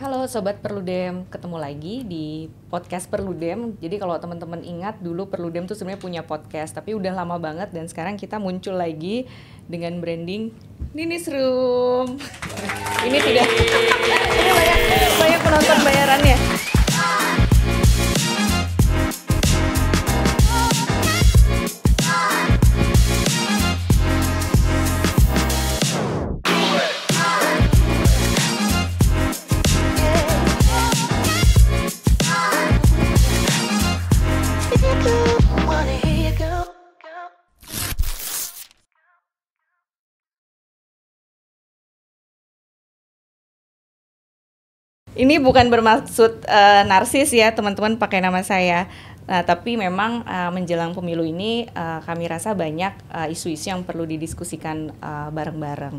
Halo sobat Perludem, ketemu lagi di podcast Perludem. Jadi kalau teman-teman ingat dulu Perludem tuh sebenarnya punya podcast, tapi udah lama banget dan sekarang kita muncul lagi dengan branding Ninis Room. Ini tidak ini banyak banyak penonton bayarannya. ini bukan bermaksud uh, narsis ya teman-teman pakai nama saya. Nah, tapi memang uh, menjelang pemilu ini uh, kami rasa banyak isu isu-isu yang perlu didiskusikan bareng bareng-bareng.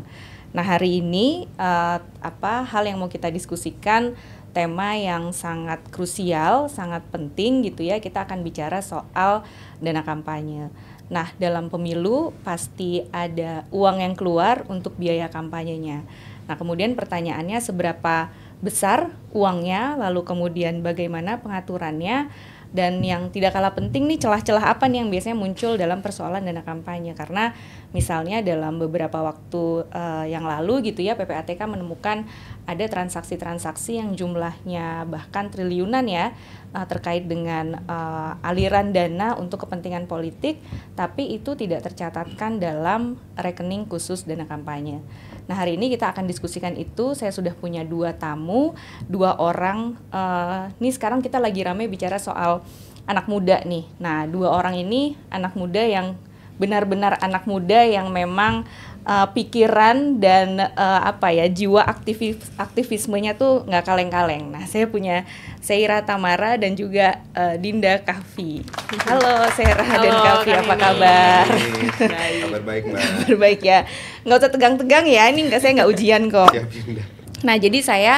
Nah, hari ini uh, apa hal yang mau kita diskusikan tema yang sangat krusial, sangat penting gitu ya. Kita akan bicara soal dana kampanye. Nah, dalam pemilu pasti ada uang yang keluar untuk biaya kampanyenya. Nah, kemudian pertanyaannya seberapa besar uangnya, lalu kemudian bagaimana pengaturannya, dan yang tidak kalah penting nih celah-celah apa nih yang biasanya muncul dalam persoalan dana kampanye karena misalnya dalam beberapa waktu uh, yang lalu gitu ya PPATK menemukan ada transaksi-transaksi yang jumlahnya bahkan triliunan ya uh, terkait dengan uh, aliran dana untuk kepentingan politik tapi itu tidak tercatatkan dalam rekening khusus dana kampanye. Nah hari ini kita akan diskusikan itu. Saya sudah punya dua tamu, dua orang. Uh, nih sekarang kita lagi ramai bicara soal anak muda nih. Nah dua orang ini anak muda yang benar-benar anak muda yang memang uh, pikiran dan uh, apa ya jiwa aktivis aktivismenya tuh nggak kaleng-kaleng. Nah saya punya Seira Tamara dan juga uh, Dinda Kavi. Halo Seira Halo, dan Kavi, apa ini. kabar? Kabar baik mbak. Kabar baik ya. Nggak usah tegang-tegang ya. Ini nggak saya nggak ujian kok. Nah jadi saya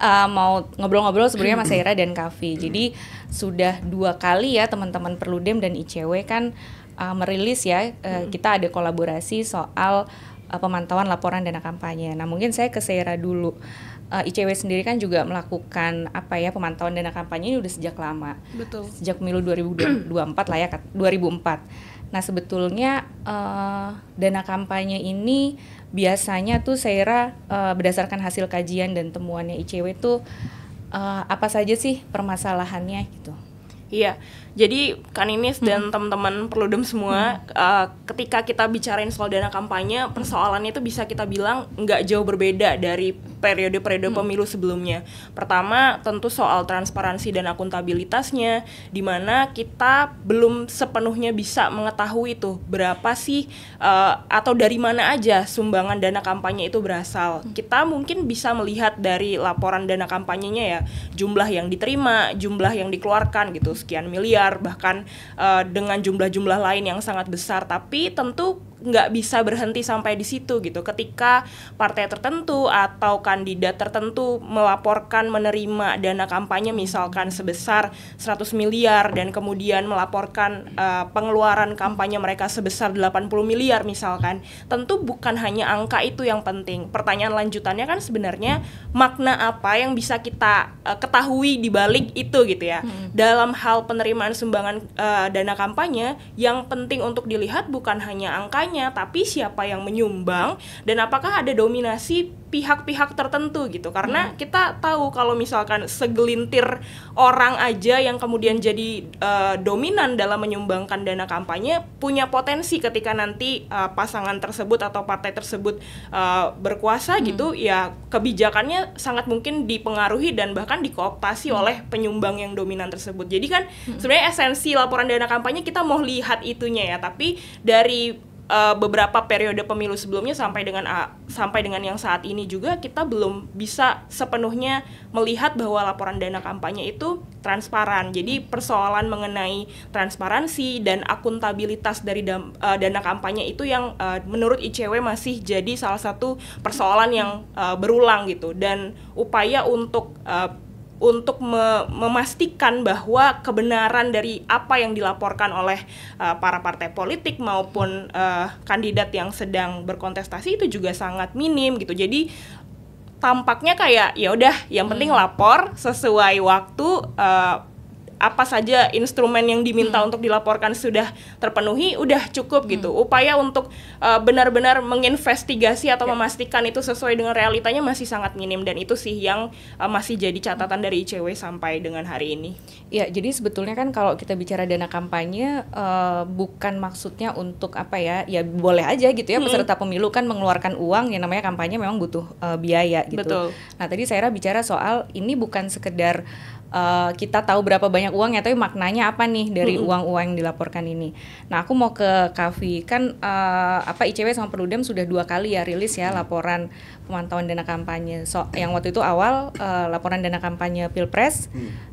uh, mau ngobrol-ngobrol sebenarnya Mas Seira dan Kavi. Jadi sudah dua kali ya teman-teman perlu dem dan ICW kan uh, merilis ya uh, hmm. kita ada kolaborasi soal uh, pemantauan laporan dana kampanye. Nah mungkin saya ke Sera dulu. Uh, ICW sendiri kan juga melakukan apa ya pemantauan dana kampanye ini udah sejak lama. Betul. Sejak pemilu 2024 lah ya 2004. Nah sebetulnya uh, dana kampanye ini biasanya tuh Sera uh, berdasarkan hasil kajian dan temuannya ICW tuh uh, apa saja sih permasalahannya gitu. Iya. Jadi Kaninis hmm. dan teman-teman Perludem semua hmm. uh, ketika kita bicarain soal dana kampanye, persoalannya itu bisa kita bilang nggak jauh berbeda dari periode-periode hmm. pemilu sebelumnya. Pertama, tentu soal transparansi dan akuntabilitasnya di mana kita belum sepenuhnya bisa mengetahui itu berapa sih uh, atau dari mana aja sumbangan dana kampanye itu berasal. Hmm. Kita mungkin bisa melihat dari laporan dana kampanyenya ya, jumlah yang diterima, jumlah yang dikeluarkan gitu, sekian miliar miliar bahkan uh, dengan jumlah-jumlah lain yang sangat besar tapi tentu nggak bisa berhenti sampai di situ gitu. Ketika partai tertentu atau kandidat tertentu melaporkan menerima dana kampanye misalkan sebesar 100 miliar dan kemudian melaporkan uh, pengeluaran kampanye mereka sebesar 80 miliar misalkan, tentu bukan hanya angka itu yang penting. Pertanyaan lanjutannya kan sebenarnya makna apa yang bisa kita uh, ketahui di balik itu gitu ya. Hmm. Dalam hal penerimaan sumbangan uh, dana kampanye yang penting untuk dilihat bukan hanya angkanya tapi siapa yang menyumbang dan apakah ada dominasi pihak-pihak tertentu gitu. Karena hmm. kita tahu kalau misalkan segelintir orang aja yang kemudian jadi uh, dominan dalam menyumbangkan dana kampanye punya potensi ketika nanti uh, pasangan tersebut atau partai tersebut uh, berkuasa hmm. gitu, ya kebijakannya sangat mungkin dipengaruhi dan bahkan dikooptasi hmm. oleh penyumbang yang dominan tersebut. Jadi kan hmm. sebenarnya esensi laporan dana kampanye kita mau lihat itunya ya, tapi dari uh, beberapa periode pemilu sebelumnya sampai dengan uh, sampai dengan yang saat ini juga kita belum bisa sepenuhnya melihat bahwa laporan dana kampanye itu transparan. Jadi persoalan mengenai transparansi dan akuntabilitas dari dam, uh, dana kampanye itu yang uh, menurut ICW masih jadi salah satu persoalan yang uh, berulang gitu dan upaya untuk uh, untuk me memastikan bahwa kebenaran dari apa yang dilaporkan oleh uh, para partai politik maupun uh, kandidat yang sedang berkontestasi itu juga sangat minim gitu. Jadi tampaknya kayak ya udah yang penting hmm. lapor sesuai waktu uh, apa saja instrumen yang diminta hmm. untuk dilaporkan sudah terpenuhi, udah cukup hmm. gitu. Upaya untuk uh, benar-benar menginvestigasi atau yeah. memastikan itu sesuai dengan realitanya masih sangat minim dan itu sih yang uh, masih jadi catatan dari ICW sampai dengan hari ini. Ya, jadi sebetulnya kan kalau kita bicara dana kampanye uh, bukan maksudnya untuk apa ya? Ya boleh aja gitu ya hmm. peserta pemilu kan mengeluarkan uang yang namanya kampanye memang butuh uh, biaya gitu. Betul. Nah, tadi saya bicara soal ini bukan sekedar uh, kita tahu berapa banyak uangnya tapi maknanya apa nih dari uang-uang yang dilaporkan ini. Nah, aku mau ke Kavi kan uh, apa ICW sama Perludem sudah dua kali ya rilis ya laporan pemantauan dana kampanye. So, yang waktu itu awal uh, laporan dana kampanye Pilpres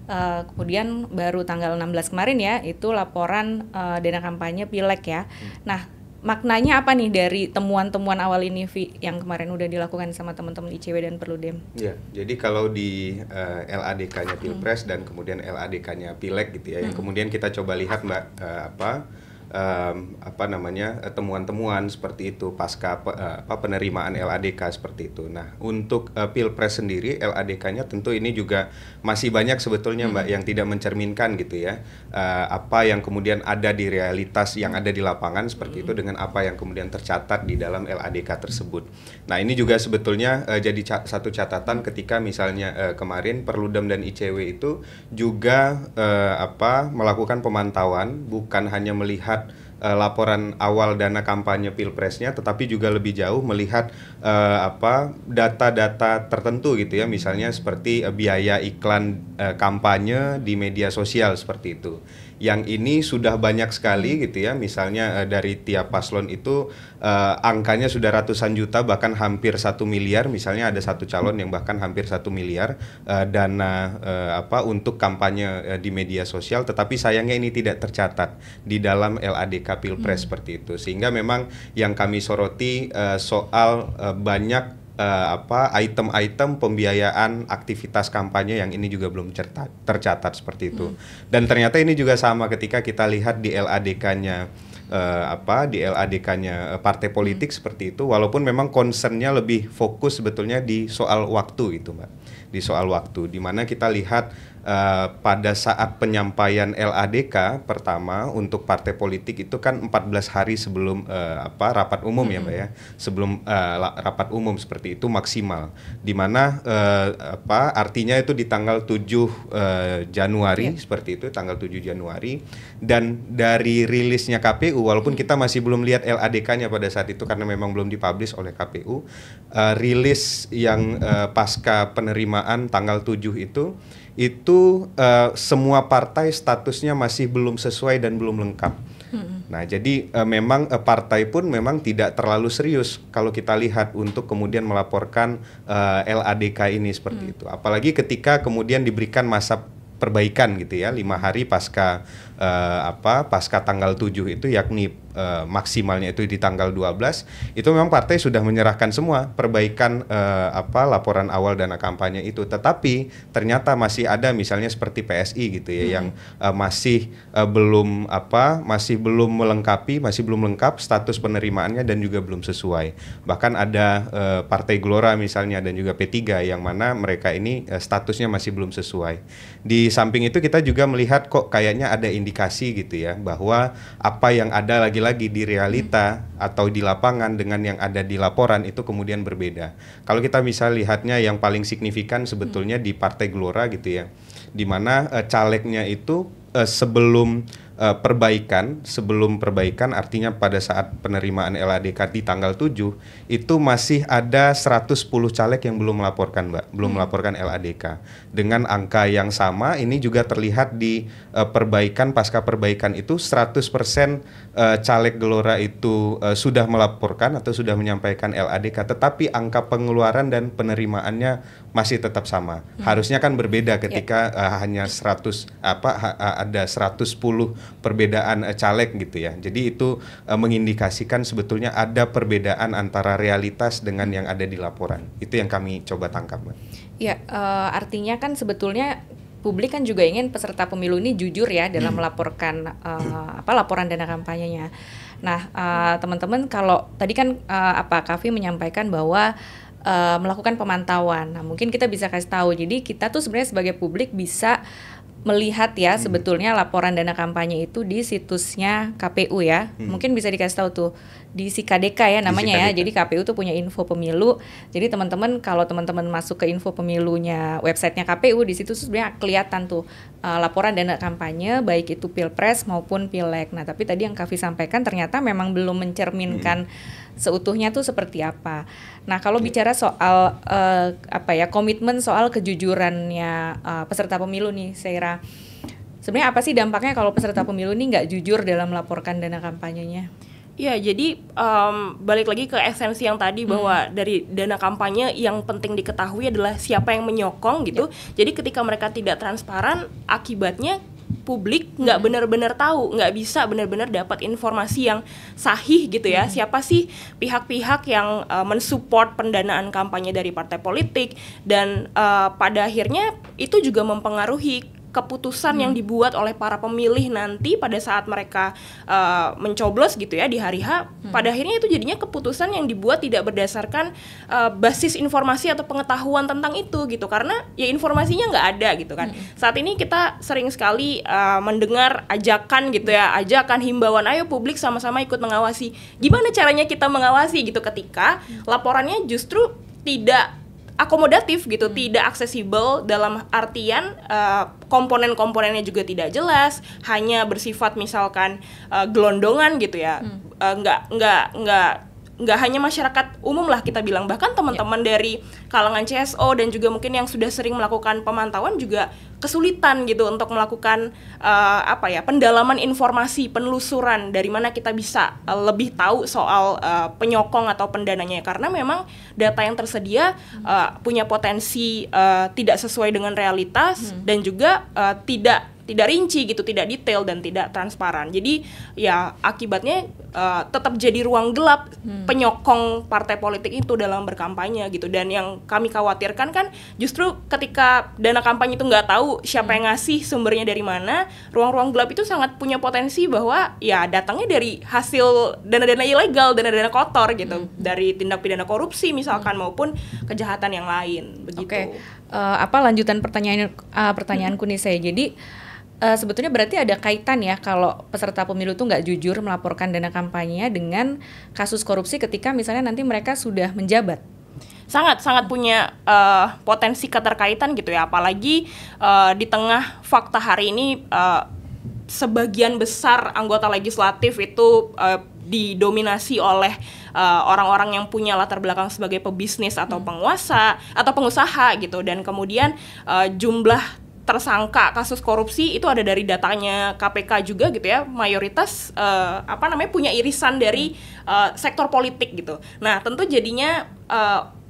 uh, kemudian baru tanggal 16 kemarin ya itu laporan uh, dana kampanye Pileg ya. Mm. Nah, maknanya apa nih dari temuan-temuan awal ini Vi yang kemarin udah dilakukan sama teman-teman ICW dan Perludem? Ya, jadi kalau di uh, eh, LADK-nya hmm. Pilpres hmm. dan kemudian LADK-nya Pileg gitu ya, hmm. yang kemudian kita coba lihat Mbak uh, apa um, apa namanya eh, temuan-temuan seperti itu pasca uh, penerimaan LADK seperti itu. Nah, untuk uh, Pilpres sendiri LADK-nya tentu ini juga masih banyak sebetulnya Mbak hmm. yang tidak mencerminkan gitu ya. Uh, apa yang kemudian ada di realitas yang ada di lapangan seperti hmm. itu dengan apa yang kemudian tercatat di dalam LADK tersebut. Nah, ini juga sebetulnya uh, jadi ca satu catatan ketika misalnya uh, kemarin Perludem dan ICW itu juga uh, apa melakukan pemantauan bukan hanya melihat uh, laporan awal dana kampanye pilpresnya, tetapi juga lebih jauh melihat uh, apa data-data tertentu gitu ya, misalnya seperti uh, biaya iklan uh, kampanye di media sosial seperti itu yang ini sudah banyak sekali gitu ya misalnya uh, dari tiap paslon itu uh, angkanya sudah ratusan juta bahkan hampir satu miliar misalnya ada satu calon yang bahkan hampir satu miliar uh, dana uh, apa untuk kampanye uh, di media sosial tetapi sayangnya ini tidak tercatat di dalam LADK Pilpres hmm. seperti itu sehingga memang yang kami soroti uh, soal uh, banyak uh, apa item-item pembiayaan aktivitas kampanye yang ini juga belum tercatat seperti itu. Hmm. Dan ternyata ini juga sama ketika kita lihat di LADK-nya uh, eh, apa di LADK-nya eh, partai politik hmm. seperti itu walaupun memang concernnya lebih fokus sebetulnya di soal waktu itu Mbak. Di soal waktu di mana kita lihat uh, pada saat penyampaian LADK pertama untuk partai politik itu kan 14 hari sebelum uh, apa rapat umum mm -hmm. ya Mbak ya. Sebelum uh, rapat umum seperti itu maksimal. Di mana uh, apa artinya itu di tanggal 7 uh, Januari yeah. seperti itu tanggal 7 Januari dan dari rilisnya KPU walaupun mm. kita masih belum lihat LADK-nya pada saat itu karena memang belum dipublish oleh KPU uh, rilis yang uh, pasca penerimaan tanggal 7 itu itu uh, semua partai statusnya masih belum sesuai dan belum lengkap. Nah, jadi uh, memang uh, partai pun memang tidak terlalu serius kalau kita lihat untuk kemudian melaporkan uh, LADK ini seperti hmm. itu. Apalagi ketika kemudian diberikan masa perbaikan gitu ya lima hari pasca uh, apa pasca tanggal 7 itu yakni uh, maksimalnya itu di tanggal 12 itu memang partai sudah menyerahkan semua perbaikan uh, apa laporan awal dana kampanye itu tetapi ternyata masih ada misalnya seperti PSI gitu ya hmm. yang uh, masih uh, belum apa masih belum melengkapi masih belum lengkap status penerimaannya dan juga belum sesuai bahkan ada uh, partai Gelora misalnya dan juga P3 yang mana mereka ini uh, statusnya masih belum sesuai di samping itu kita juga melihat kok kayaknya ada indikasi indikasi gitu ya bahwa apa yang ada lagi-lagi di realita hmm. atau di lapangan dengan yang ada di laporan itu kemudian berbeda. Kalau kita bisa lihatnya yang paling signifikan sebetulnya hmm. di Partai Gelora gitu ya. Di mana uh, calegnya itu uh, sebelum uh, perbaikan sebelum perbaikan artinya pada saat penerimaan LADK di tanggal 7 itu masih ada 110 caleg yang belum melaporkan Mbak, belum hmm. melaporkan LADK. Dengan angka yang sama ini juga terlihat di uh, perbaikan pasca perbaikan itu 100% uh, eh, caleg Gelora itu uh, sudah melaporkan atau sudah menyampaikan LADK tetapi angka pengeluaran dan penerimaannya masih tetap sama. Hmm. Harusnya kan berbeda ya. ketika yeah. uh, hanya 100 apa ha, ada 110 perbedaan uh, caleg gitu ya. Jadi itu uh, mengindikasikan sebetulnya ada perbedaan antara realitas dengan yang ada di laporan. Itu yang kami coba tangkap, Ya, uh, artinya kan sebetulnya publik kan juga ingin peserta pemilu ini jujur ya dalam hmm. melaporkan uh, apa laporan dana kampanyenya. Nah, uh, teman-teman kalau tadi kan uh, apa Kavi menyampaikan bahwa uh, melakukan pemantauan. Nah, mungkin kita bisa kasih tahu. Jadi kita tuh sebenarnya sebagai publik bisa melihat ya hmm. sebetulnya laporan dana kampanye itu di situsnya KPU ya. Hmm. Mungkin bisa dikasih tahu tuh di si KDK ya namanya ya. Jadi KPU tuh punya info pemilu. Jadi teman-teman kalau teman-teman masuk ke info pemilunya websitenya KPU di situ sebenarnya kelihatan tuh uh, laporan dana kampanye baik itu pilpres maupun pileg. Nah tapi tadi yang Kavi sampaikan ternyata memang belum mencerminkan hmm seutuhnya tuh seperti apa. Nah, kalau bicara soal uh, apa ya komitmen soal kejujurannya uh, peserta pemilu nih, Seira. Sebenarnya apa sih dampaknya kalau peserta pemilu ini nggak jujur dalam melaporkan dana kampanyenya? Ya, jadi um, balik lagi ke esensi yang tadi hmm. bahwa dari dana kampanye yang penting diketahui adalah siapa yang menyokong gitu. Ya. Jadi ketika mereka tidak transparan, akibatnya publik nggak hmm. benar-benar tahu nggak bisa benar-benar dapat informasi yang sahih gitu ya hmm. siapa sih pihak-pihak yang uh, mensupport pendanaan kampanye dari partai politik dan uh, pada akhirnya itu juga mempengaruhi keputusan hmm. yang dibuat oleh para pemilih nanti pada saat mereka uh, mencoblos gitu ya di hari H hmm. pada akhirnya itu jadinya keputusan yang dibuat tidak berdasarkan uh, basis informasi atau pengetahuan tentang itu gitu karena ya informasinya nggak ada gitu kan hmm. saat ini kita sering sekali uh, mendengar ajakan gitu ya ajakan himbauan ayo publik sama-sama ikut mengawasi gimana caranya kita mengawasi gitu ketika hmm. laporannya justru tidak akomodatif gitu, hmm. tidak aksesibel dalam artian uh, komponen-komponennya juga tidak jelas, hanya bersifat misalkan uh, gelondongan gitu ya, hmm. uh, nggak nggak nggak nggak hanya masyarakat umum lah kita bilang bahkan ya. teman-teman yeah. dari kalangan CSO dan juga mungkin yang sudah sering melakukan pemantauan juga kesulitan gitu untuk melakukan uh, apa ya pendalaman informasi penelusuran dari mana kita bisa uh, lebih tahu soal uh, penyokong atau pendananya karena memang data yang tersedia uh, punya potensi uh, tidak sesuai dengan realitas hmm. dan juga uh, tidak tidak rinci gitu, tidak detail dan tidak transparan. Jadi ya akibatnya uh, tetap jadi ruang gelap hmm. penyokong partai politik itu dalam berkampanye gitu dan yang kami khawatirkan kan justru ketika dana kampanye itu nggak tahu siapa hmm. yang ngasih sumbernya dari mana ruang-ruang gelap itu sangat punya potensi bahwa ya datangnya dari hasil dana-dana ilegal dana-dana kotor gitu hmm. dari tindak pidana korupsi misalkan hmm. maupun kejahatan yang lain begitu. okay. uh, eh, apa lanjutan pertanyaan uh, pertanyaanku hmm. nih saya jadi uh, sebetulnya berarti ada kaitan ya kalau peserta pemilu itu nggak jujur melaporkan dana kampanye dengan kasus korupsi ketika misalnya nanti mereka sudah menjabat sangat sangat punya uh, potensi keterkaitan gitu ya apalagi uh, di tengah fakta hari ini uh, sebagian besar anggota legislatif itu uh, didominasi oleh orang-orang uh, yang punya latar belakang sebagai pebisnis atau hmm. penguasa atau pengusaha gitu dan kemudian uh, jumlah tersangka kasus korupsi itu ada dari datanya KPK juga gitu ya mayoritas uh, apa namanya punya irisan dari uh, sektor politik gitu. Nah tentu jadinya uh,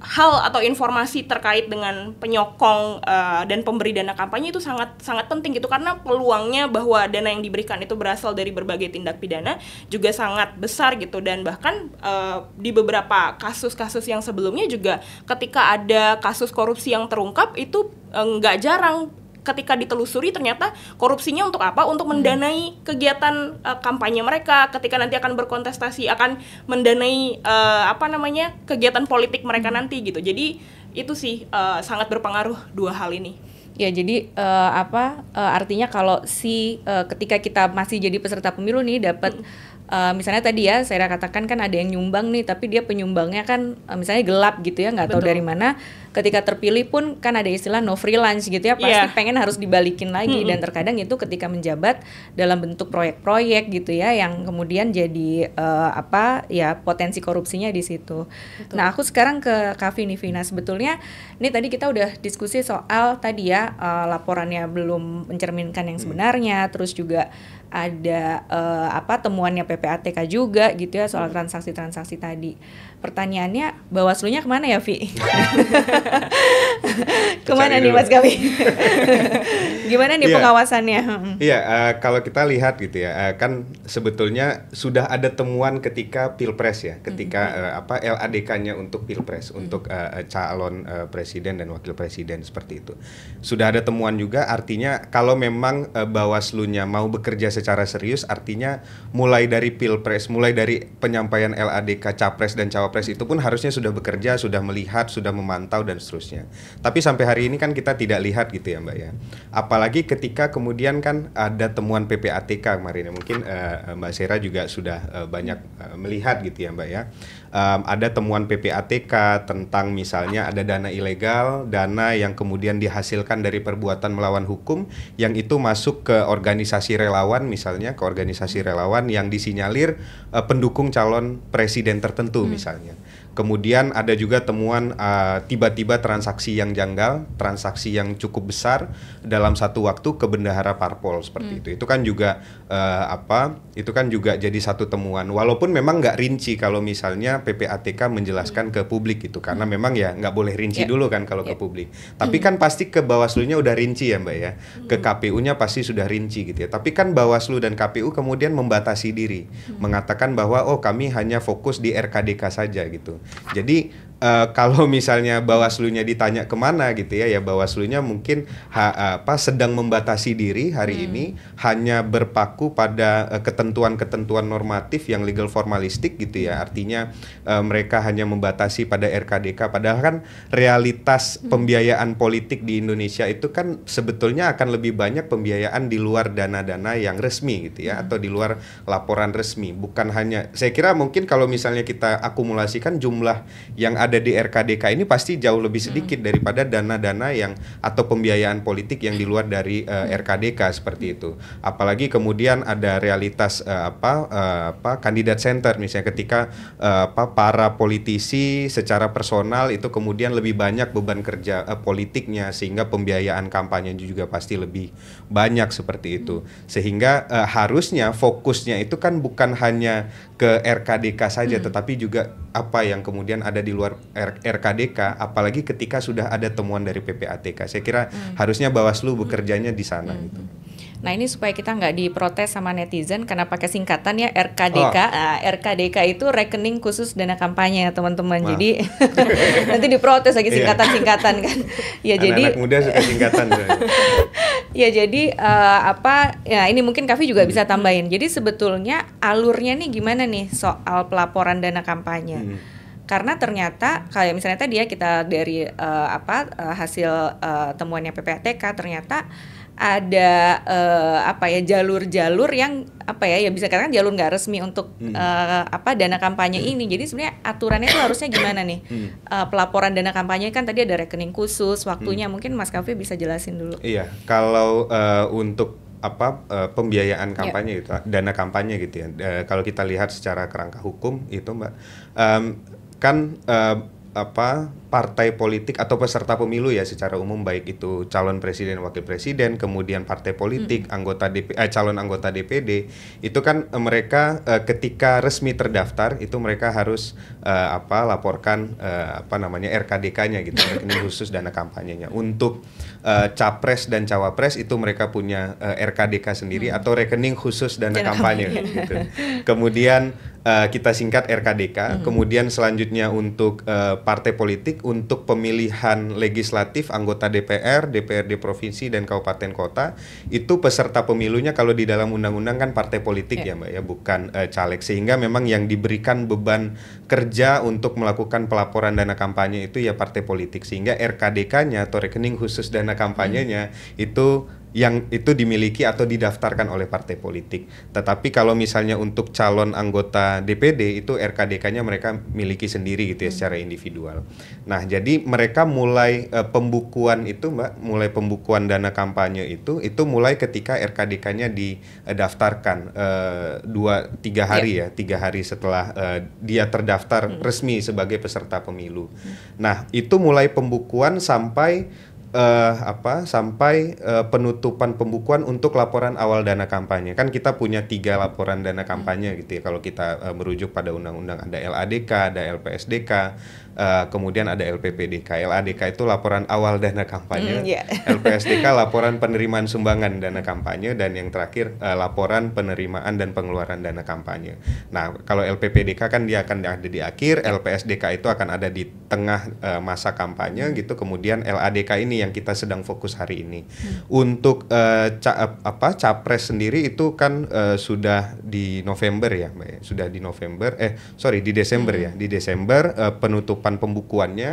hal atau informasi terkait dengan penyokong uh, dan pemberi dana kampanye itu sangat sangat penting gitu karena peluangnya bahwa dana yang diberikan itu berasal dari berbagai tindak pidana juga sangat besar gitu dan bahkan uh, di beberapa kasus-kasus yang sebelumnya juga ketika ada kasus korupsi yang terungkap itu eh, nggak jarang ketika ditelusuri ternyata korupsinya untuk apa? Untuk hmm. mendanai kegiatan uh, kampanye mereka ketika nanti akan berkontestasi akan mendanai uh, apa namanya? kegiatan politik mereka hmm. nanti gitu. Jadi itu sih uh, sangat berpengaruh dua hal ini. Ya, jadi uh, apa uh, artinya kalau si uh, ketika kita masih jadi peserta pemilu nih dapat hmm uh, misalnya tadi ya saya katakan kan ada yang nyumbang nih tapi dia penyumbangnya kan uh, misalnya gelap gitu ya nggak tahu dari mana ketika terpilih pun kan ada istilah no freelance gitu ya pasti yeah. pengen harus dibalikin lagi -hmm. dan terkadang itu ketika menjabat dalam bentuk proyek-proyek gitu ya yang kemudian jadi uh, apa ya potensi korupsinya di situ. Betul. Nah aku sekarang ke Kavi Vina sebetulnya ini tadi kita udah diskusi soal tadi ya uh, laporannya belum mencerminkan yang mm. sebenarnya mm. terus juga ada uh, apa temuannya PPATK juga gitu ya soal transaksi-transaksi tadi pertanyaannya bawaslunya kemana ya Vi? kemana nih Mas Gawi? Gimana nih yeah. pengawasannya? Hmm. Iya yeah, uh, kalau kita lihat gitu ya uh, kan sebetulnya sudah ada temuan ketika pilpres ya ketika mm -hmm. uh, apa LADK-nya untuk pilpres mm -hmm. untuk uh, calon uh, presiden dan wakil presiden seperti itu sudah ada temuan juga artinya kalau memang uh, bawaslunya mau bekerja secara serius artinya mulai dari pilpres mulai dari penyampaian LADK capres dan cawapres cawapres itu pun harusnya sudah bekerja, sudah melihat, sudah memantau dan seterusnya. Tapi sampai hari ini kan kita tidak lihat gitu ya Mbak ya. Apalagi ketika kemudian kan ada temuan PPATK kemarin ya. Mungkin uh, Mbak Sera juga sudah uh, banyak uh, melihat gitu ya Mbak ya. Um, ada temuan PPATK tentang misalnya ada dana ilegal, dana yang kemudian dihasilkan dari perbuatan melawan hukum yang itu masuk ke organisasi relawan misalnya, ke organisasi relawan yang disinyalir uh, pendukung calon presiden tertentu hmm. misalnya. Kemudian ada juga temuan eh, tiba-tiba uh, transaksi yang janggal, transaksi yang cukup besar dalam satu waktu ke bendahara parpol seperti hmm. itu. Itu kan juga uh, apa? Itu kan juga jadi satu temuan. Walaupun memang nggak rinci kalau misalnya PPATK menjelaskan hmm. ke publik itu, karena hmm. memang ya nggak boleh rinci yeah. dulu kan kalau yeah. ke ya. publik. Tapi hmm. kan pasti ke bawaslu nya udah rinci ya mbak ya, ke hmm. KPU-nya pasti sudah rinci gitu ya. Tapi kan Bawaslu dan KPU kemudian membatasi diri, hmm. mengatakan mengatakan bahwa oh kami hanya fokus di RKDK saja gitu. Jadi Uh, kalau misalnya bawaslunya ditanya kemana gitu ya, ya bawaslunya mungkin ha, apa sedang membatasi diri hari hmm. ini hanya berpaku pada ketentuan eh, ketentuan-ketentuan normatif yang legal formalistik gitu ya. Hmm. Artinya uh, mereka hanya membatasi pada RKDK. Padahal kan realitas hmm. pembiayaan politik di Indonesia itu kan sebetulnya akan lebih banyak pembiayaan di luar dana-dana yang resmi gitu ya, hmm. atau di luar laporan resmi. Bukan hanya, saya kira mungkin kalau misalnya kita akumulasikan jumlah yang ada ada di RKDK ini pasti jauh lebih hmm. sedikit hmm. daripada dana-dana yang atau pembiayaan politik yang di luar dari uh, eh, hmm. RKDK seperti itu. Apalagi kemudian ada realitas uh, apa uh, apa kandidat center misalnya ketika uh, apa para politisi secara personal itu kemudian lebih banyak beban kerja uh, politiknya sehingga pembiayaan kampanye juga pasti lebih banyak seperti itu. Hmm. Sehingga uh, harusnya fokusnya itu kan bukan hanya ke RKDK saja hmm. tetapi juga apa yang kemudian ada di luar R, RKDK apalagi ketika sudah ada temuan dari PPATK. Saya kira hmm. harusnya Bawaslu bekerjanya di sana hmm. gitu. Nah ini supaya kita nggak diprotes sama netizen karena pakai singkatan ya RKDK. Oh. Ah, RKDK itu rekening khusus dana kampanye ya teman-teman. Jadi nanti diprotes lagi iya. singkatan-singkatan kan. ya anak jadi. muda suka singkatan. ya jadi uh, apa? Ya ini mungkin Kavi juga bisa tambahin. Jadi sebetulnya alurnya nih gimana nih soal pelaporan dana kampanye? Hmm karena ternyata kayak misalnya tadi ya kita dari uh, apa uh, hasil uh, temuannya PPATK ternyata ada uh, apa ya jalur-jalur yang apa ya ya bisa katakan jalur nggak resmi untuk hmm. uh, apa dana kampanye hmm. ini jadi sebenarnya aturannya itu harusnya gimana nih hmm. uh, pelaporan dana kampanye kan tadi ada rekening khusus waktunya hmm. mungkin Mas Kavi bisa jelasin dulu iya kalau uh, untuk apa uh, pembiayaan iya. kampanye yeah. Gitu, dana kampanye gitu ya uh, kalau kita lihat secara kerangka hukum itu mbak um, kan uh, apa partai politik atau peserta pemilu ya secara umum baik itu calon presiden wakil presiden kemudian partai politik hmm. anggota DP, eh, calon anggota DPD itu kan uh, mereka uh, ketika resmi terdaftar itu mereka harus eh, apa laporkan eh, apa namanya RKDK-nya gitu rekening khusus dana kampanyenya untuk uh, capres dan cawapres itu mereka punya eh, RKDK sendiri hmm. atau rekening khusus dana, kampanye, kampanye gitu kemudian uh, kita singkat RKDK, hmm. kemudian selanjutnya untuk uh, partai politik untuk pemilihan legislatif anggota DPR, DPRD provinsi dan kabupaten kota itu peserta pemilunya kalau di dalam undang-undang kan partai politik yeah. ya Mbak ya, bukan uh, caleg sehingga memang yang diberikan beban kerja untuk melakukan pelaporan dana kampanye itu ya partai politik sehingga RKDK-nya atau rekening khusus dana kampanyenya hmm. itu yang itu dimiliki atau didaftarkan oleh partai politik. Tetapi kalau misalnya untuk calon anggota DPD itu RKDK-nya mereka miliki sendiri gitu ya hmm. secara individual. Nah, jadi mereka mulai e, pembukuan itu Mbak, mulai pembukuan dana kampanye itu itu mulai ketika RKDK-nya didaftarkan e, dua tiga hari yeah. ya, tiga hari setelah e, dia terdaftar hmm. resmi sebagai peserta pemilu. Hmm. Nah, itu mulai pembukuan sampai uh, apa sampai uh, penutupan pembukuan untuk laporan awal dana kampanye kan kita punya tiga laporan dana kampanye gitu ya kalau kita uh, merujuk pada undang-undang ada LADK ada LPSDK Eh, kemudian ada LPPDK. LADK itu laporan awal dana kampanye, mm, yeah. LPSDK laporan penerimaan sumbangan dana kampanye, dan yang terakhir uh, laporan penerimaan dan pengeluaran dana kampanye. Nah, kalau LPPDK kan dia akan ada di akhir, LPSDK itu akan ada di tengah uh, masa kampanye gitu. Kemudian LADK ini yang kita sedang fokus hari ini. Mm. Untuk uh, ca apa capres sendiri itu kan uh, sudah di November ya, ya, Sudah di November, eh sorry di Desember mm. ya, hmm. di Desember uh, penutup penutupan pembukuannya.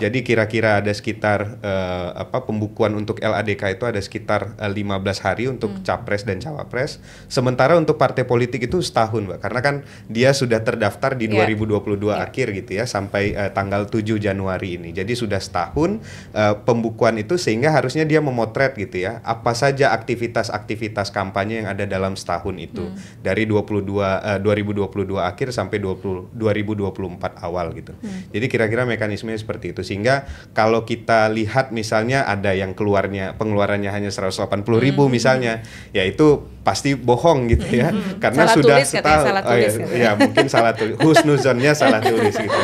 Jadi kira-kira ada sekitar uh, apa pembukuan untuk LADK itu ada sekitar uh, eh, 15 hari untuk hmm. capres dan cawapres. Sementara untuk partai politik itu setahun, Mbak. Karena kan dia sudah terdaftar di yeah. 2022 yeah. akhir gitu ya sampai uh, tanggal 7 Januari ini. Jadi sudah setahun uh, pembukuan itu sehingga harusnya dia memotret gitu ya apa saja aktivitas-aktivitas kampanye yang ada dalam setahun itu. Hmm. Dari 22 uh, 2022 akhir sampai 20 2024 awal gitu. Hmm. Jadi jadi kira-kira mekanismenya seperti itu sehingga kalau kita lihat misalnya ada yang keluarnya pengeluarannya hanya 180.000 ribu hmm. misalnya, ya itu pasti bohong gitu ya hmm. karena salah sudah tulis, setal, salah oh, ya, ya, ya mungkin salah tulis husnuzonnya salah tulis gitu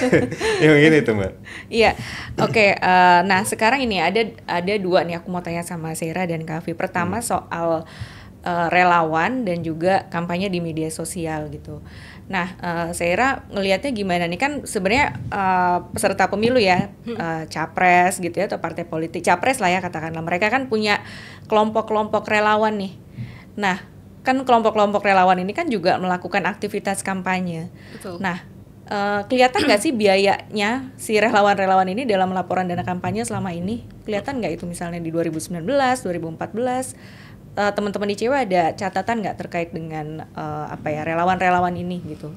ya mungkin itu mbak iya oke okay, uh, eh, nah sekarang ini ada ada dua nih aku mau tanya sama Sera dan Kavi pertama hmm. soal uh, relawan dan juga kampanye di media sosial gitu Nah, uh, eh, Seira ngelihatnya gimana nih kan sebenarnya uh, peserta pemilu ya uh, capres gitu ya atau partai politik capres lah ya katakanlah mereka kan punya kelompok-kelompok relawan nih. Nah, kan kelompok-kelompok relawan ini kan juga melakukan aktivitas kampanye. Betul. Nah, uh, kelihatan nggak sih biayanya si relawan-relawan ini dalam laporan dana kampanye selama ini? Kelihatan nggak itu misalnya di 2019, 2014? uh, teman-teman ICW ada catatan nggak terkait dengan uh, apa ya relawan-relawan ini gitu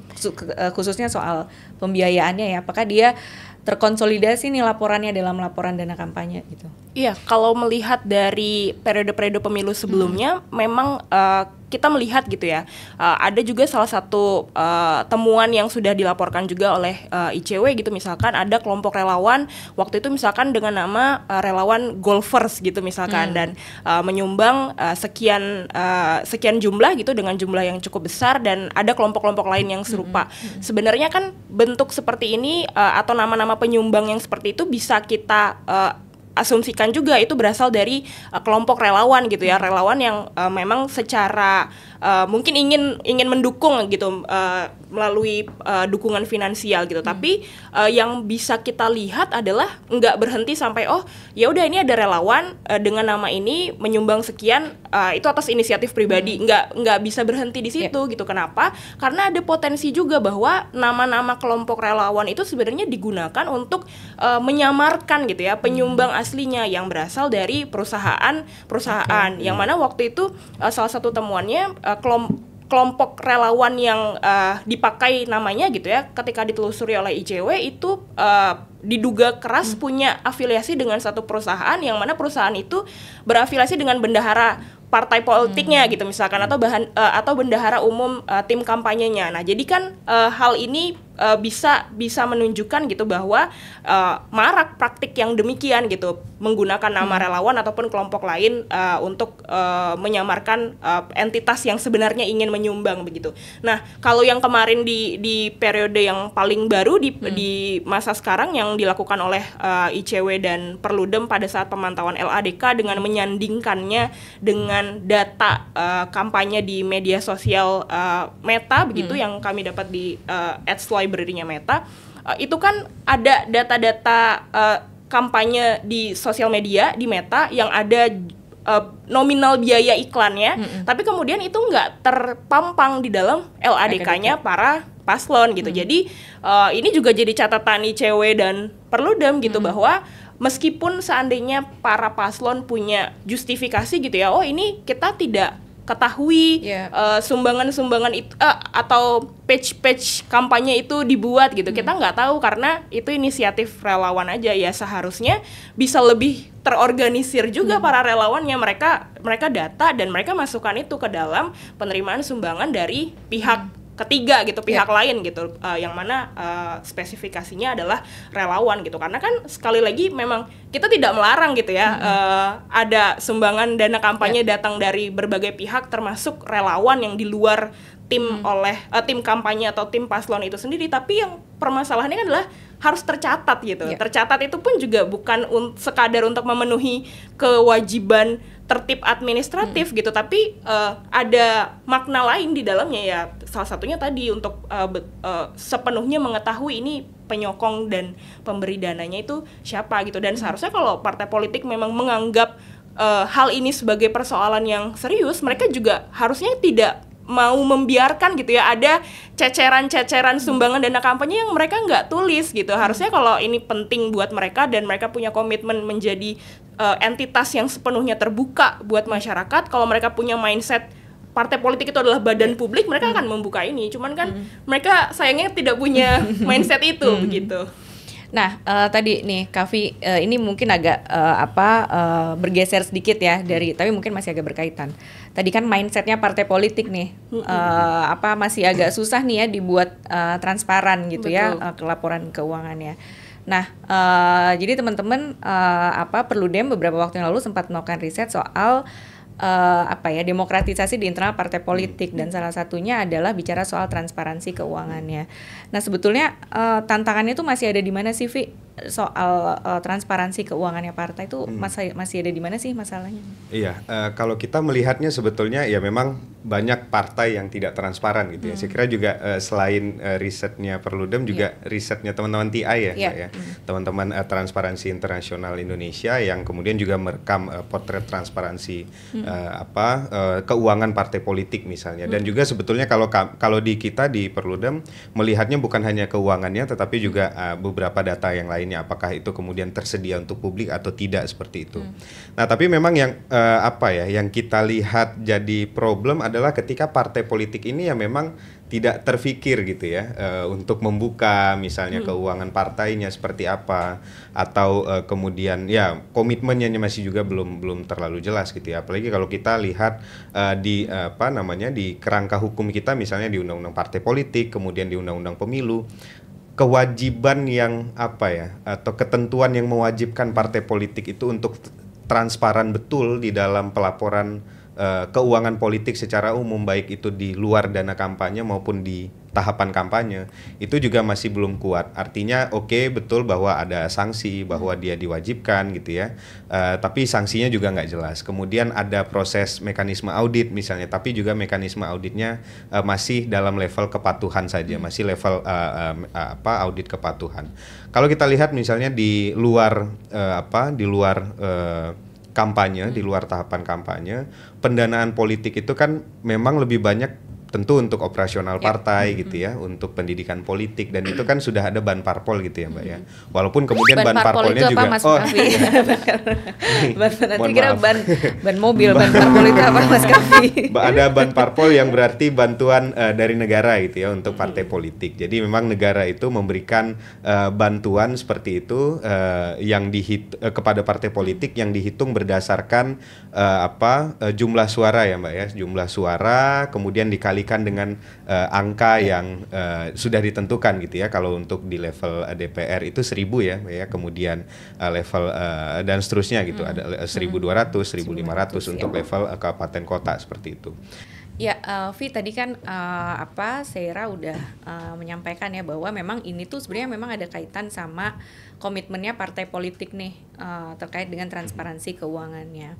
eh, khususnya soal pembiayaannya ya apakah dia terkonsolidasi nih laporannya dalam laporan dana kampanye gitu. Iya, kalau melihat dari periode-periode pemilu sebelumnya, hmm. memang uh, kita melihat gitu ya uh, ada juga salah satu uh, temuan yang sudah dilaporkan juga oleh uh, eh, ICW gitu misalkan ada kelompok relawan waktu itu misalkan dengan nama uh, relawan golfers gitu misalkan hmm. dan uh, menyumbang uh, sekian uh, sekian jumlah gitu dengan jumlah yang cukup besar dan ada kelompok-kelompok lain yang serupa hmm. Hmm. hmm. sebenarnya kan bentuk seperti ini uh, atau nama-nama penyumbang yang seperti itu bisa kita uh, asumsikan juga itu berasal dari uh, kelompok relawan gitu ya relawan yang uh, memang secara Eh, mungkin ingin ingin mendukung gitu uh, melalui uh, dukungan finansial gitu. Hmm. Tapi uh, yang bisa kita lihat adalah nggak berhenti sampai oh ya udah ini ada relawan uh, dengan nama ini menyumbang sekian uh, itu atas inisiatif pribadi. Hmm. Nggak nggak bisa berhenti di situ yeah. gitu. Kenapa? Karena ada potensi juga bahwa nama-nama kelompok relawan itu sebenarnya digunakan untuk uh, menyamarkan gitu ya penyumbang hmm. aslinya yang berasal dari perusahaan perusahaan okay. yang mana waktu itu uh, salah satu temuannya uh, uh, kelom kelompok relawan yang uh, dipakai namanya gitu ya ketika ditelusuri oleh ICW itu uh, diduga keras hmm. punya afiliasi dengan satu perusahaan yang mana perusahaan itu berafiliasi dengan bendahara partai politiknya hmm. gitu misalkan atau bahan uh, atau bendahara umum uh, tim kampanyenya. Nah, jadi kan uh, hal ini uh, bisa bisa menunjukkan gitu bahwa uh, marak praktik yang demikian gitu menggunakan nama hmm. relawan ataupun kelompok lain uh, untuk uh, menyamarkan uh, entitas yang sebenarnya ingin menyumbang begitu. Nah, kalau yang kemarin di di periode yang paling baru di hmm. di masa sekarang yang dilakukan oleh uh, ICW dan Perludem pada saat pemantauan LADK dengan menyandingkannya dengan data uh, kampanye di media sosial uh, Meta begitu hmm. yang kami dapat di uh, library-nya Meta, uh, itu kan ada data-data uh, kampanye di sosial media di Meta yang ada uh, nominal biaya iklannya, mm -hmm. tapi kemudian itu nggak terpampang di dalam LADK-nya para paslon gitu. Mm -hmm. Jadi uh, ini juga jadi catatan ICW dan Perludem gitu mm -hmm. bahwa meskipun seandainya para paslon punya justifikasi gitu ya, oh ini kita tidak ketahui yeah. Iya. sumbangan-sumbangan itu uh, atau page-page kampanye itu dibuat gitu. Hmm. Kita nggak tahu karena itu inisiatif relawan aja ya seharusnya bisa lebih terorganisir juga hmm. para relawannya. Mereka mereka data dan mereka masukkan itu ke dalam penerimaan sumbangan dari pihak hmm ketiga gitu iya. pihak yeah. lain gitu uh, yang mana uh, spesifikasinya adalah relawan gitu karena kan sekali lagi memang kita tidak melarang gitu ya mm -hmm. uh, ada sumbangan dana kampanye yeah. datang dari berbagai pihak termasuk relawan yang di luar tim hmm. oleh uh, tim kampanye atau tim paslon itu sendiri tapi yang permasalahannya kan adalah harus tercatat gitu. Yeah. Tercatat itu pun juga bukan un sekadar untuk memenuhi kewajiban tertib administratif hmm. gitu, tapi uh, ada makna lain di dalamnya ya. Salah satunya tadi untuk uh, uh, sepenuhnya mengetahui ini penyokong dan pemberi dananya itu siapa gitu. Dan hmm. seharusnya kalau partai politik memang menganggap uh, hal ini sebagai persoalan yang serius, mereka juga harusnya tidak mau membiarkan gitu ya ada ceceran-ceceran sumbangan dana kampanye yang mereka nggak tulis gitu harusnya kalau ini penting buat mereka dan mereka punya komitmen menjadi uh, entitas yang sepenuhnya terbuka buat masyarakat kalau mereka punya mindset partai politik itu adalah badan publik mereka akan membuka ini cuman kan hmm. mereka sayangnya tidak punya mindset itu hmm. begitu Nah, uh, tadi nih Kavi uh, ini mungkin agak uh, apa uh, bergeser sedikit ya dari tapi mungkin masih agak berkaitan. Tadi kan mindsetnya partai politik nih uh, apa masih agak susah nih ya dibuat uh, transparan gitu ya, Betul. ya uh, kelaporan keuangannya. Nah, uh, jadi teman-teman uh, apa perlu dem beberapa waktu yang lalu sempat melakukan riset soal uh, uh, apa ya demokratisasi di internal partai hmm. politik dan hmm. salah satunya adalah bicara soal transparansi keuangannya. Nah sebetulnya uh, tantangannya itu masih ada di mana sih, Vi? soal uh, transparansi keuangannya partai itu hmm. masih masih ada di mana sih masalahnya? Iya, uh, kalau kita melihatnya sebetulnya ya memang banyak partai yang tidak transparan gitu hmm. ya. Saya hmm. kira juga uh, selain uh, risetnya Perludem juga yeah. risetnya teman-teman TI ya, yeah. ya. Hmm. Teman-teman uh, Transparansi Internasional Indonesia yang kemudian juga merekam uh, potret transparansi hmm. uh, apa uh, keuangan partai politik misalnya. Dan hmm. juga sebetulnya kalau kalau di kita di Perludem melihatnya bukan hanya keuangannya tetapi juga uh, beberapa data yang lain lainnya apakah itu kemudian tersedia untuk publik atau tidak seperti itu. Hmm. Nah, tapi memang yang uh, apa ya yang kita lihat jadi problem adalah ketika partai politik ini ya memang tidak terfikir gitu ya uh, untuk membuka misalnya hmm. keuangan partainya seperti apa atau uh, kemudian ya komitmennya masih juga belum belum terlalu jelas gitu ya apalagi kalau kita lihat uh, di uh, apa namanya di kerangka hukum kita misalnya di undang-undang partai politik kemudian di undang-undang pemilu kewajiban yang apa ya atau ketentuan yang mewajibkan partai politik itu untuk transparan betul di dalam pelaporan uh, keuangan politik secara umum baik itu di luar dana kampanye maupun di tahapan kampanye itu juga masih belum kuat. Artinya oke okay, betul bahwa ada sanksi bahwa dia diwajibkan gitu ya, uh, tapi sanksinya juga nggak jelas. Kemudian ada proses mekanisme audit misalnya, tapi juga mekanisme auditnya uh, masih dalam level kepatuhan saja, hmm. masih level uh, uh, apa audit kepatuhan. Kalau kita lihat misalnya di luar uh, apa di luar uh, kampanye, di luar tahapan kampanye, pendanaan politik itu kan memang lebih banyak tentu untuk operasional iya. partai yep. gitu ya, untuk pendidikan politik dan itu kan sudah ada ban parpol gitu ya, Mbak ya. Walaupun kemudian ban, ban parpolnya juga Mas oh. Kavi? ban nanti kira ban ban mobil, ban parpol itu apa Mas Kavi? ada ban parpol yang berarti bantuan uh, dari negara gitu ya untuk partai politik. Jadi memang negara itu memberikan uh, bantuan seperti itu uh, yang dihit uh, kepada partai politik yang dihitung berdasarkan uh, apa uh, jumlah suara ya, Mbak ya, jumlah suara kemudian dikali dikalikan dengan uh, angka iya. yang uh, sudah ditentukan gitu ya kalau untuk di level uh, eh, DPR itu 1000 ya ya kemudian uh, level uh, dan seterusnya gitu hmm. ada uh, 1200 hmm. 1500 untuk ya. level uh, kabupaten kota seperti itu. Ya, uh, Vi tadi kan uh, apa Sera udah uh, menyampaikan ya bahwa memang ini tuh sebenarnya memang ada kaitan sama komitmennya partai politik nih uh, terkait dengan transparansi keuangannya.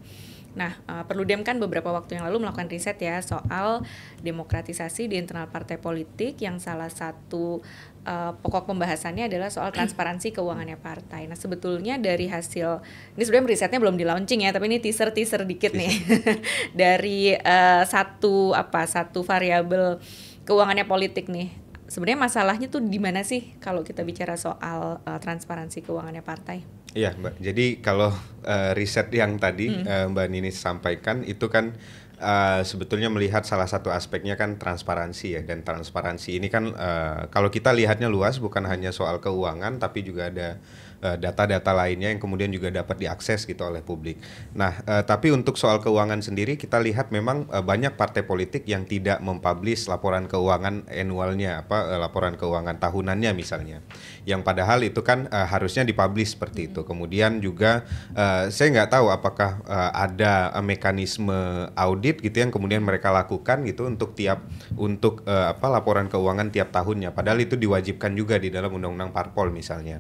Nah, uh, eh, Perludem kan beberapa waktu yang lalu melakukan riset ya soal demokratisasi di internal partai politik yang salah satu uh, pokok pembahasannya adalah soal transparansi keuangannya partai. Nah, sebetulnya dari hasil ini sebenarnya risetnya belum di launching ya, tapi ini teaser-teaser dikit nih. dari uh, satu apa? satu variabel keuangannya politik nih. Sebenarnya masalahnya tuh di mana sih kalau kita bicara soal uh, transparansi keuangannya partai? Iya Mbak, jadi kalau uh, riset yang tadi hmm. uh, Mbak Nini sampaikan itu kan uh, sebetulnya melihat salah satu aspeknya kan transparansi ya dan transparansi ini kan uh, kalau kita lihatnya luas bukan hanya soal keuangan tapi juga ada Eh, data-data lainnya yang kemudian juga dapat diakses gitu oleh publik. Nah, uh, tapi untuk soal keuangan sendiri kita lihat memang uh, banyak partai politik yang tidak mempublish laporan keuangan annualnya apa uh, laporan keuangan tahunannya misalnya. Yang padahal itu kan uh, harusnya dipublish seperti itu. Kemudian juga uh, saya nggak tahu apakah uh, ada mekanisme audit gitu yang kemudian mereka lakukan gitu untuk tiap untuk uh, apa laporan keuangan tiap tahunnya. Padahal itu diwajibkan juga di dalam undang-undang parpol misalnya.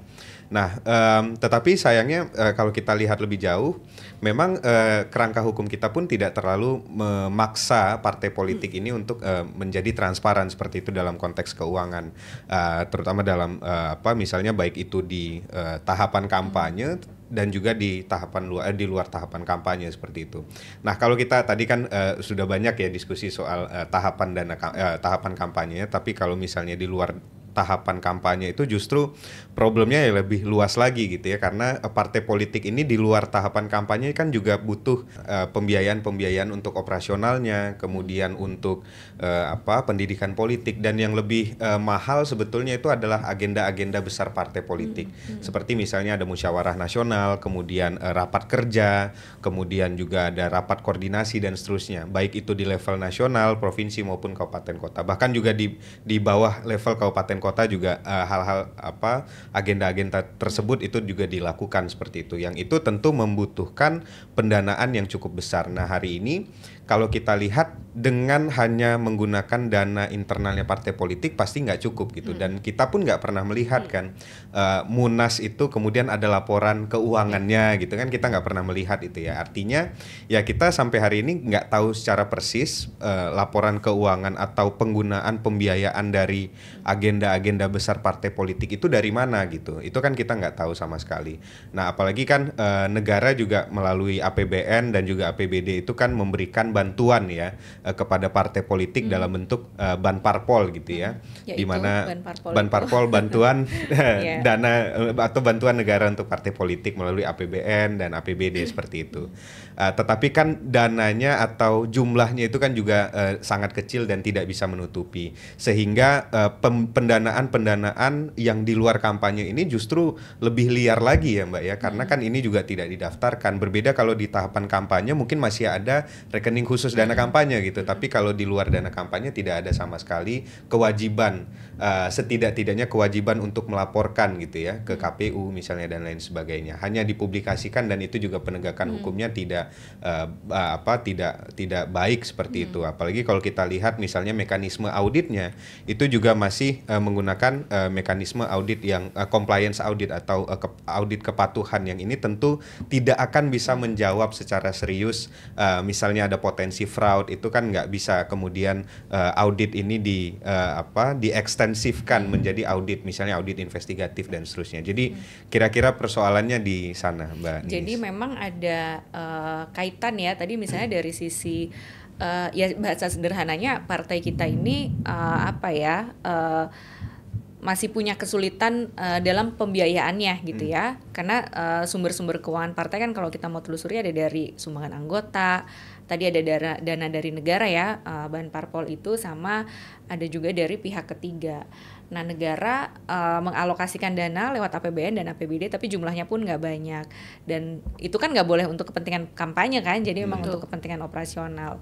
Nah, um, tetapi sayangnya uh, kalau kita lihat lebih jauh, memang uh, kerangka hukum kita pun tidak terlalu memaksa partai politik ini untuk uh, menjadi transparan seperti itu dalam konteks keuangan, uh, terutama dalam uh, apa misalnya baik itu di uh, tahapan kampanye dan juga di tahapan luar di luar tahapan kampanye seperti itu. Nah, kalau kita tadi kan uh, sudah banyak ya diskusi soal uh, tahapan dan uh, tahapan kampanye, tapi kalau misalnya di luar tahapan kampanye itu justru problemnya ya lebih luas lagi gitu ya karena eh, partai politik ini di luar tahapan kampanye kan juga butuh eh, pembiayaan-pembiayaan uh, untuk operasionalnya, kemudian untuk uh, apa pendidikan politik dan yang lebih uh, mahal sebetulnya itu adalah agenda-agenda besar partai politik. Hmm. hmm. Seperti misalnya ada musyawarah nasional, kemudian uh, rapat kerja, kemudian juga ada rapat koordinasi dan seterusnya. Baik itu di level nasional, provinsi maupun kabupaten kota. Bahkan juga di di bawah level kabupaten kota juga eh, hal-hal uh, apa agenda-agenda tersebut itu juga dilakukan seperti itu. Yang itu tentu membutuhkan pendanaan yang cukup besar. Nah, hari ini kalau kita lihat dengan hanya menggunakan dana internalnya partai politik pasti nggak cukup gitu hmm. dan kita pun nggak pernah melihat hmm. kan uh, munas itu kemudian ada laporan keuangannya hmm. gitu kan kita nggak pernah melihat itu ya artinya ya kita sampai hari ini nggak tahu secara persis uh, laporan keuangan atau penggunaan pembiayaan dari agenda-agenda besar partai politik itu dari mana gitu itu kan kita nggak tahu sama sekali nah apalagi kan uh, negara juga melalui APBN dan juga APBD itu kan memberikan bantuan ya uh, kepada partai politik hmm. dalam bentuk uh, ban parpol gitu ya, hmm. di mana ban parpol, ban parpol bantuan yeah. dana eh, atau bantuan negara untuk partai politik melalui APBN dan APBD seperti itu. Uh, tetapi kan dananya atau jumlahnya itu kan juga uh, sangat kecil dan tidak bisa menutupi. Sehingga uh, pendanaan-pendanaan yang di luar kampanye ini justru lebih liar lagi ya Mbak ya. Karena kan ini juga tidak didaftarkan. Berbeda kalau di tahapan kampanye mungkin masih ada rekening khusus dana kampanye gitu. Tapi kalau di luar dana kampanye tidak ada sama sekali kewajiban uh, setidak-tidaknya kewajiban untuk melaporkan gitu ya ke KPU misalnya dan lain sebagainya. Hanya dipublikasikan dan itu juga penegakan hmm. hukumnya tidak tidak uh, apa tidak tidak baik seperti hmm. itu. Apalagi kalau kita lihat misalnya mekanisme auditnya itu juga masih uh, menggunakan uh, mekanisme audit yang uh, compliance audit atau uh, ke audit kepatuhan yang ini tentu tidak akan bisa menjawab secara serius uh, misalnya ada potensi fraud itu kan nggak bisa kemudian uh, audit ini di uh, apa diekstensifkan hmm. menjadi audit misalnya audit investigatif dan seterusnya. Jadi hmm. kira-kira hmm. persoalannya di sana Mbak. Jadi Nis. memang ada uh, Eh, kaitan ya tadi misalnya dari sisi uh, ya bahasa sederhananya partai kita ini uh, apa ya uh, masih punya kesulitan uh, dalam pembiayaannya gitu ya hmm. karena sumber sumber-sumber keuangan partai kan kalau kita mau telusuri ada dari sumbangan anggota tadi ada dana, dana dari negara ya uh, bahan parpol itu sama ada juga dari pihak ketiga Nah negara uh, mengalokasikan dana lewat APBN dan APBD tapi jumlahnya pun nggak banyak dan itu kan nggak boleh untuk kepentingan kampanye kan jadi memang Betul. untuk kepentingan operasional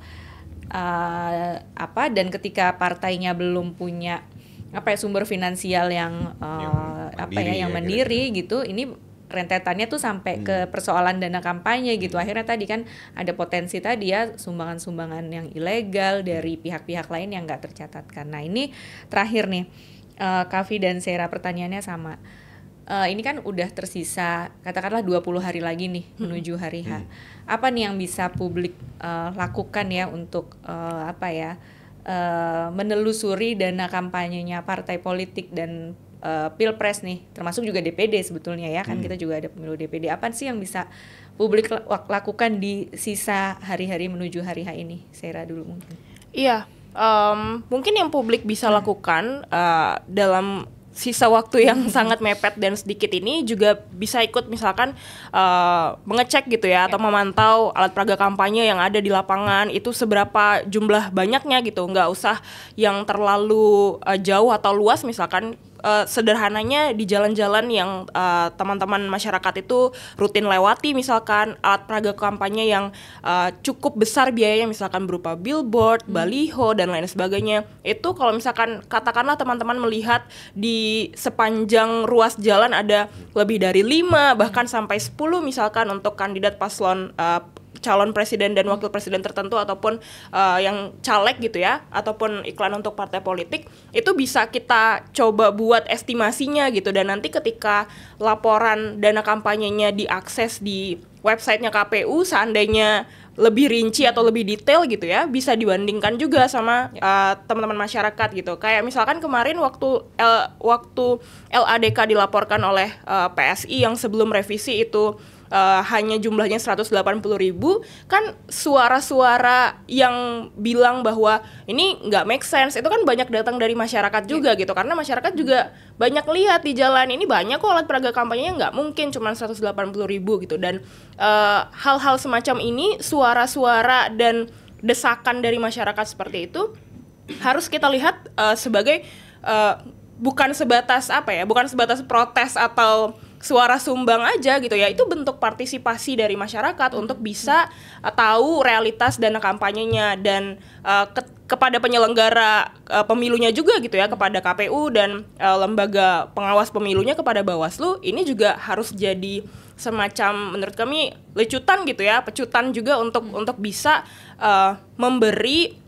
uh, apa dan ketika partainya belum punya apa ya sumber finansial yang, uh, yang apa ya yang ya, mandiri kira gitu ini rentetannya tuh sampai hmm. ke persoalan dana kampanye gitu. Hmm. Akhirnya tadi kan ada potensi tadi ya sumbangan-sumbangan yang ilegal dari pihak-pihak lain yang nggak tercatatkan. Nah ini terakhir nih uh, eh, Kavi dan Sera pertanyaannya sama uh, ini kan udah tersisa katakanlah 20 hari lagi nih hmm. menuju hari H. Hmm. Apa nih yang bisa publik uh, lakukan ya untuk uh, apa ya uh, menelusuri dana kampanyenya partai politik dan uh, pilpres nih, termasuk juga DPD sebetulnya ya kan hmm. kita juga ada pemilu DPD. Apa sih yang bisa publik lakukan di sisa hari-hari menuju hari H ini? Sera dulu mungkin. Iya, um, mungkin yang publik bisa hmm. lakukan uh, dalam sisa waktu yang hmm. sangat mepet dan sedikit ini juga bisa ikut misalkan uh, mengecek gitu ya atau ya. memantau alat peraga kampanye yang ada di lapangan itu seberapa jumlah banyaknya gitu nggak usah yang terlalu uh, jauh atau luas misalkan Eh, sederhananya di jalan-jalan yang teman eh, teman-teman masyarakat itu rutin lewati misalkan alat peraga kampanye yang uh, cukup besar biayanya misalkan berupa billboard, hmm. baliho dan lain sebagainya. Itu kalau misalkan katakanlah teman-teman melihat di sepanjang ruas jalan ada lebih dari lima bahkan sampai 10 misalkan untuk kandidat paslon uh, calon presiden dan wakil presiden tertentu ataupun uh, yang caleg gitu ya ataupun iklan untuk partai politik itu bisa kita coba buat estimasinya gitu dan nanti ketika laporan dana kampanyenya diakses di websitenya KPU seandainya lebih rinci atau lebih detail gitu ya bisa dibandingkan juga sama teman ya. eh, teman-teman masyarakat gitu kayak misalkan kemarin waktu eh, L, waktu LADK dilaporkan oleh uh, PSI yang sebelum revisi itu Eh, hanya jumlahnya 180 ribu kan suara-suara yang bilang bahwa ini nggak make sense itu kan banyak datang dari masyarakat juga yeah. gitu karena masyarakat juga banyak lihat di jalan ini banyak kok alat peraga kampanye yang nggak mungkin cuma 180 ribu gitu dan eh, hal-hal uh, semacam ini suara-suara dan desakan dari masyarakat seperti itu harus kita lihat uh, sebagai uh, bukan sebatas apa ya bukan sebatas protes atau suara sumbang aja gitu ya itu bentuk partisipasi dari masyarakat untuk bisa uh, tahu realitas dana kampanyenya dan uh, ke kepada penyelenggara uh, pemilunya juga gitu ya kepada KPU dan uh, lembaga pengawas pemilunya kepada Bawaslu ini juga harus jadi semacam menurut kami lecutan gitu ya pecutan juga untuk untuk bisa uh, memberi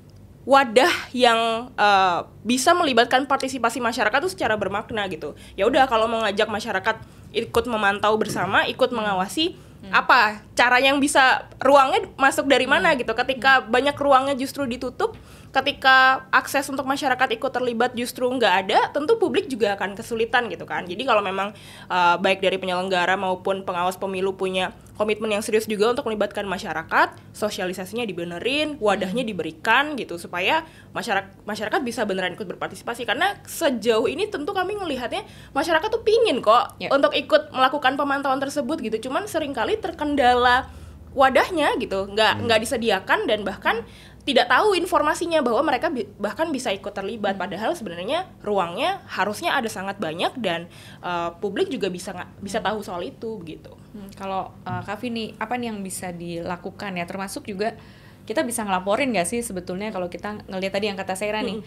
wadah yang uh, bisa melibatkan partisipasi masyarakat itu secara bermakna gitu. Ya udah kalau mau ngajak masyarakat ikut memantau bersama, ikut mengawasi hmm. apa cara yang bisa ruangnya masuk dari mana hmm. gitu. Ketika hmm. banyak ruangnya justru ditutup, ketika akses untuk masyarakat ikut terlibat justru nggak ada, tentu publik juga akan kesulitan gitu kan. Jadi kalau memang uh, baik dari penyelenggara maupun pengawas pemilu punya komitmen yang serius juga untuk melibatkan masyarakat, sosialisasinya dibenerin, wadahnya diberikan gitu supaya masyarakat masyarakat bisa beneran ikut berpartisipasi karena sejauh ini tentu kami melihatnya masyarakat tuh pingin kok yeah. untuk ikut melakukan pemantauan tersebut gitu, cuman seringkali terkendala wadahnya gitu, nggak hmm. nggak disediakan dan bahkan tidak tahu informasinya bahwa mereka bi bahkan bisa ikut terlibat hmm. padahal sebenarnya ruangnya harusnya ada sangat banyak dan uh, publik juga bisa bisa hmm. tahu soal itu begitu. Hmm, kalau uh, eh, Kavi nih apa nih yang bisa dilakukan ya termasuk juga kita bisa ngelaporin nggak sih sebetulnya kalau kita ngelihat tadi yang kata saya hmm.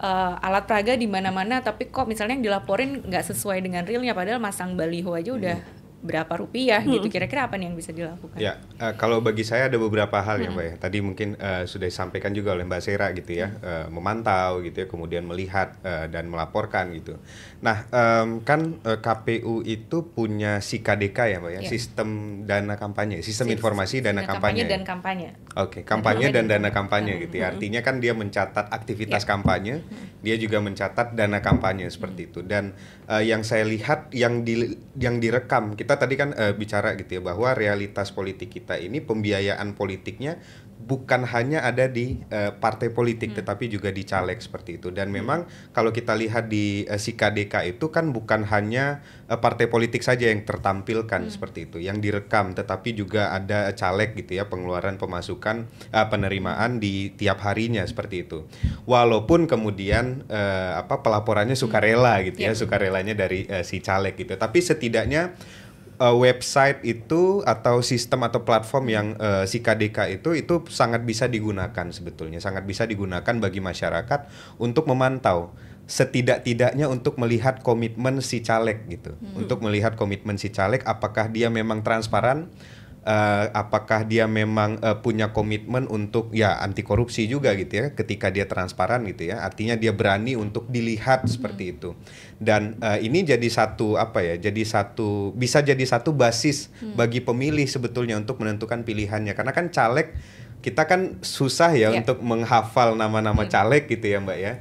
uh, alat peraga di mana-mana tapi kok misalnya yang dilaporin nggak sesuai dengan realnya padahal masang baliho aja udah hmm berapa rupiah gitu, hmm. gitu kira-kira apa nih yang bisa dilakukan? Ya uh, kalau bagi saya ada beberapa hal ya, hmm. ya mbak ya tadi mungkin uh, sudah disampaikan juga oleh mbak Sera gitu ya hmm. uh, memantau gitu ya kemudian melihat uh, dan melaporkan gitu. Nah um, kan uh, KPU itu punya SIKDK ya mbak ya, ya. sistem dana kampanye sistem informasi dana, dana kampanye, kampanye dan kampanye. Oke okay, kampanye dan, dan dana kampanye, hmm. gitu ya hmm. artinya kan dia mencatat aktivitas ya. kampanye hmm dia juga mencatat dana kampanye seperti itu dan uh, yang saya lihat yang di yang direkam kita tadi kan uh, bicara gitu ya bahwa realitas politik kita ini pembiayaan politiknya bukan hanya ada di uh, partai politik hmm. tetapi juga di caleg seperti itu dan hmm. memang kalau kita lihat di uh, eh, SIKDK itu kan bukan hanya uh, partai politik saja yang tertampilkan hmm. seperti itu yang direkam tetapi juga ada caleg gitu ya pengeluaran pemasukan uh, penerimaan di tiap harinya seperti itu walaupun kemudian uh, apa pelaporannya sukarela hmm. gitu yeah. ya iya. sukarelanya dari uh, si caleg gitu tapi setidaknya uh, website itu atau sistem atau platform yang uh, si KDK itu itu sangat bisa digunakan sebetulnya sangat bisa digunakan bagi masyarakat untuk memantau setidak-tidaknya untuk melihat komitmen si caleg gitu hmm. untuk melihat komitmen si caleg apakah dia memang transparan uh, apakah dia memang uh, punya komitmen untuk ya anti korupsi juga gitu ya ketika dia transparan gitu ya artinya dia berani untuk dilihat hmm. seperti itu dan uh, ini jadi satu apa ya jadi satu bisa jadi satu basis hmm. bagi pemilih sebetulnya untuk menentukan pilihannya karena kan caleg kita kan susah ya yeah. untuk menghafal nama-nama hmm. caleg gitu ya mbak ya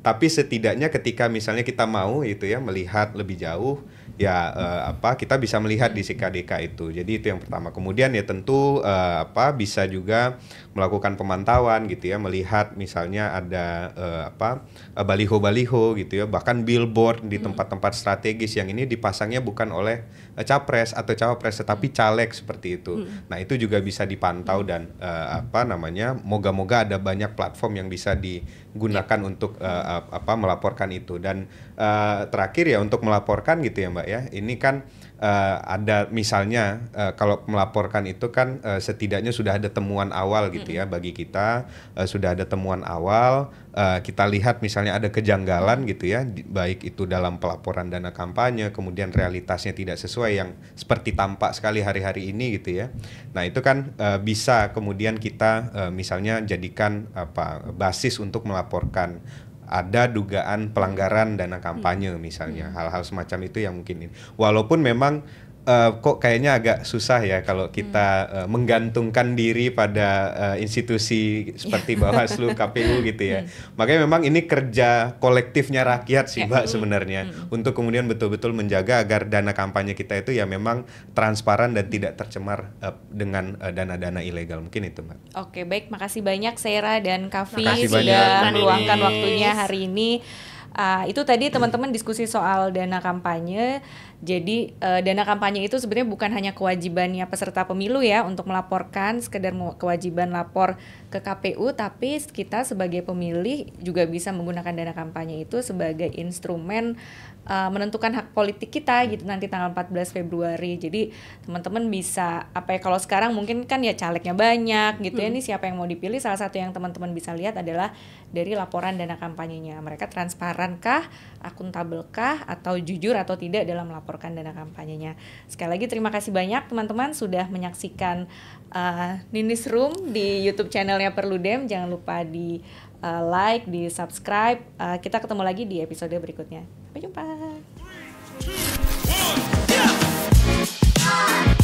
tapi setidaknya ketika misalnya kita mau itu ya melihat lebih jauh ya uh, apa kita bisa melihat di CKDK itu. Jadi itu yang pertama. Kemudian ya tentu uh, apa bisa juga melakukan pemantauan gitu ya, melihat misalnya ada uh, apa baliho-baliho gitu ya, bahkan billboard di hmm. tempat-tempat strategis yang ini dipasangnya bukan oleh uh, capres atau cawapres tetapi caleg seperti itu. Hmm. Nah, itu juga bisa dipantau hmm. dan uh, apa namanya? moga-moga ada banyak platform yang bisa di gunakan iya. untuk uh, apa melaporkan itu dan uh, terakhir ya untuk melaporkan gitu ya mbak ya ini kan uh, ada misalnya uh, kalau melaporkan itu kan uh, setidaknya sudah ada temuan awal gitu mm -hmm. ya bagi kita uh, sudah ada temuan awal uh, kita lihat misalnya ada kejanggalan gitu ya baik itu dalam pelaporan dana kampanye kemudian realitasnya tidak sesuai yang seperti tampak sekali hari-hari ini gitu ya nah itu kan uh, bisa kemudian kita uh, misalnya jadikan apa basis untuk melaporkan ada dugaan pelanggaran dana kampanye misalnya hmm. hal-hal hmm. semacam itu yang mungkin ini. walaupun memang Eh, kok kayaknya agak susah ya kalau kita hmm. uh, menggantungkan diri pada uh, institusi seperti Bawaslu, KPU gitu ya. Hmm. Makanya memang ini kerja kolektifnya rakyat sih, ya. Mbak sebenarnya hmm. hmm. untuk kemudian betul-betul menjaga agar dana kampanye kita itu ya memang transparan dan tidak hmm. tercemar uh, dengan dana-dana uh, ilegal. Mungkin itu, Mbak. Oke, baik. Makasih banyak Sera dan Kavi sudah meluangkan waktunya hari ini. Uh, itu tadi teman-teman diskusi soal dana kampanye jadi uh, dana kampanye itu sebenarnya bukan hanya kewajibannya peserta pemilu ya untuk melaporkan sekedar kewajiban lapor ke KPU tapi kita sebagai pemilih juga bisa menggunakan dana kampanye itu sebagai instrumen uh, menentukan hak politik kita gitu nanti tanggal 14 Februari. Jadi teman-teman bisa apa ya kalau sekarang mungkin kan ya calegnya banyak gitu ya, hmm. ya ini siapa yang mau dipilih salah satu yang teman-teman bisa lihat adalah dari laporan dana kampanyenya. Mereka transparankah, akuntabelkah atau jujur atau tidak dalam laporan melaporkan dana kampanyenya. Sekali lagi terima kasih banyak teman-teman sudah menyaksikan uh, Ninis Room di YouTube channelnya Perludem. Jangan lupa di uh, like, di subscribe. Uh, kita ketemu lagi di episode berikutnya. Sampai jumpa. Three, two, one, yeah.